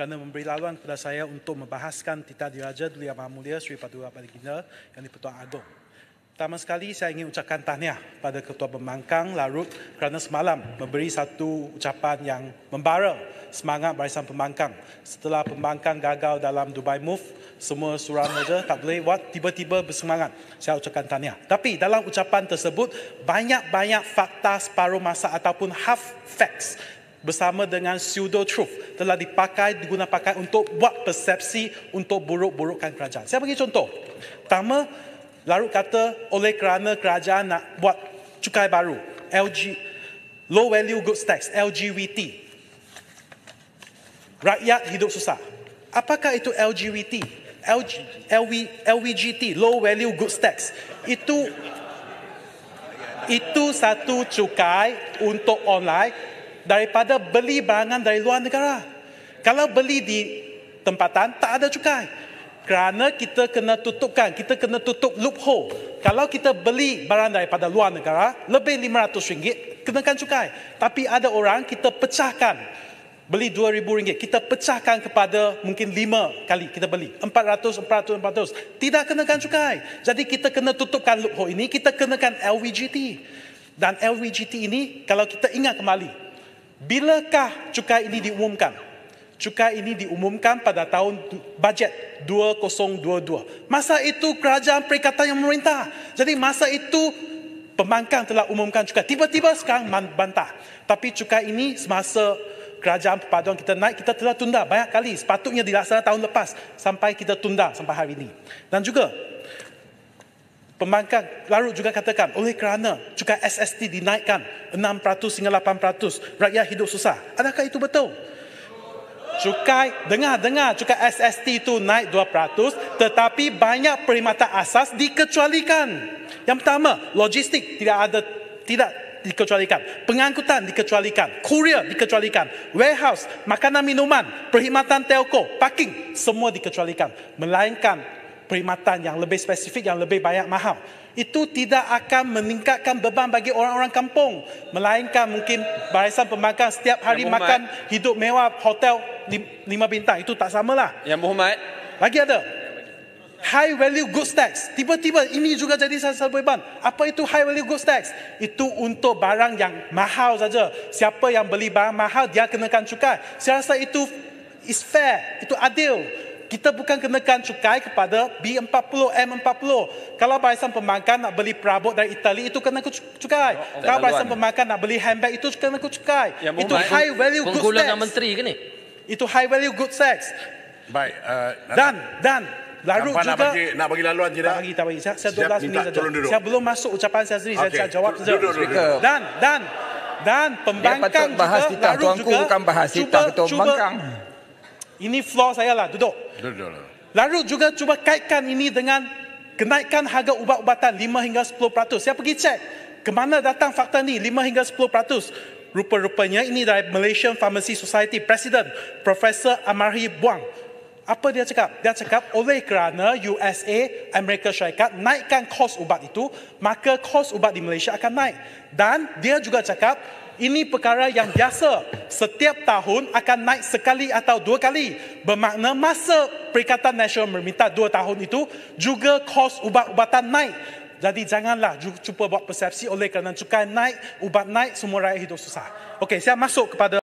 kerana memberi laluan kepada saya untuk membahaskan titah diraja Duli Amal Mulia Sri Paduka Baginda yang di-Pertuan Agong. Pertama sekali, saya ingin ucapkan tahniah pada Ketua Pembangkang Larut kerana semalam memberi satu ucapan yang membara semangat barisan pembangkang. Setelah pembangkang gagal dalam Dubai Move, semua suram saja tak boleh buat, tiba-tiba bersemangat. Saya ucapkan tahniah. Tapi dalam ucapan tersebut, banyak-banyak fakta separuh masa ataupun half facts bersama dengan pseudo truth telah dipakai digunakan untuk buat persepsi untuk buruk-burukkan kerajaan. Saya bagi contoh. Pertama, larut kata oleh kerana kerajaan nak buat cukai baru, LG low value goods tax, LGBT. Rakyat hidup susah. Apakah itu LGBT? LG, LV, LVGT, low value goods tax. Itu itu satu cukai untuk online daripada beli barangan dari luar negara. Kalau beli di tempatan, tak ada cukai. Kerana kita kena tutupkan, kita kena tutup loophole. Kalau kita beli barang daripada luar negara, lebih RM500, kenakan cukai. Tapi ada orang, kita pecahkan. Beli RM2,000, kita pecahkan kepada mungkin 5 kali kita beli. RM400, RM400, RM400. Tidak kenakan cukai. Jadi kita kena tutupkan loophole ini, kita kenakan LVGT. Dan LVGT ini, kalau kita ingat kembali, Bilakah cukai ini diumumkan? Cukai ini diumumkan pada tahun bajet 2022. Masa itu kerajaan perikatan yang memerintah. Jadi masa itu pembangkang telah umumkan cukai. Tiba-tiba sekarang bantah. Tapi cukai ini semasa kerajaan perpaduan kita naik, kita telah tunda banyak kali. Sepatutnya dilaksanakan tahun lepas sampai kita tunda sampai hari ini. Dan juga Pembangkang larut juga katakan oleh kerana cukai SST dinaikkan 600 hingga 800 rakyat hidup susah. Adakah itu betul? Cukai, dengar-dengar cukai SST itu naik 200 tetapi banyak perkhidmatan asas dikecualikan. Yang pertama, logistik tidak ada tidak dikecualikan. Pengangkutan dikecualikan. Kurier dikecualikan. Warehouse, makanan minuman, perkhidmatan telco, parking, semua dikecualikan. Melainkan perkhidmatan yang lebih spesifik, yang lebih banyak mahal. Itu tidak akan meningkatkan beban bagi orang-orang kampung. Melainkan mungkin barisan pembangkang setiap ya, hari Muhammad, makan hidup mewah hotel lima bintang. Itu tak samalah. Ya Muhammad. Lagi ada. High value goods tax. Tiba-tiba ini juga jadi salah satu beban. Apa itu high value goods tax? Itu untuk barang yang mahal saja. Siapa yang beli barang mahal, dia kenakan cukai. Saya rasa itu is fair. Itu adil kita bukan kenakan cukai kepada B40, M40. Kalau barisan pemangkan nak beli perabot dari Itali, itu kena cukai. Oh, Kalau barisan ni. nak beli handbag, itu kena cukai. Ya, itu high value good sex. dengan menteri ke ni? Itu high value good sex. Baik. Uh, dan, dan. Larut juga. Nak bagi, nak bagi laluan tidak? Tak bagi, tak bagi. Saya, saya 12 Siap, minit saja. Saya belum masuk ucapan saya sendiri. Okay. Saya, saya jawab saja. Dan, dan. Dan pembangkang juga. Dia juga, Cuba, cuba ini floor saya lah, duduk. Lalu juga cuba kaitkan ini dengan kenaikan harga ubat-ubatan 5 hingga 10%. Saya pergi cek ke mana datang fakta ini 5 hingga 10%. Rupa-rupanya ini dari Malaysian Pharmacy Society President Profesor Amarhi Buang. Apa dia cakap? Dia cakap oleh kerana USA, Amerika Syarikat naikkan kos ubat itu, maka kos ubat di Malaysia akan naik. Dan dia juga cakap ini perkara yang biasa. Setiap tahun akan naik sekali atau dua kali. Bermakna masa Perikatan Nasional meminta dua tahun itu, juga kos ubat-ubatan naik. Jadi janganlah cuba buat persepsi oleh kerana cukai naik, ubat naik, semua rakyat hidup susah. Okey, saya masuk kepada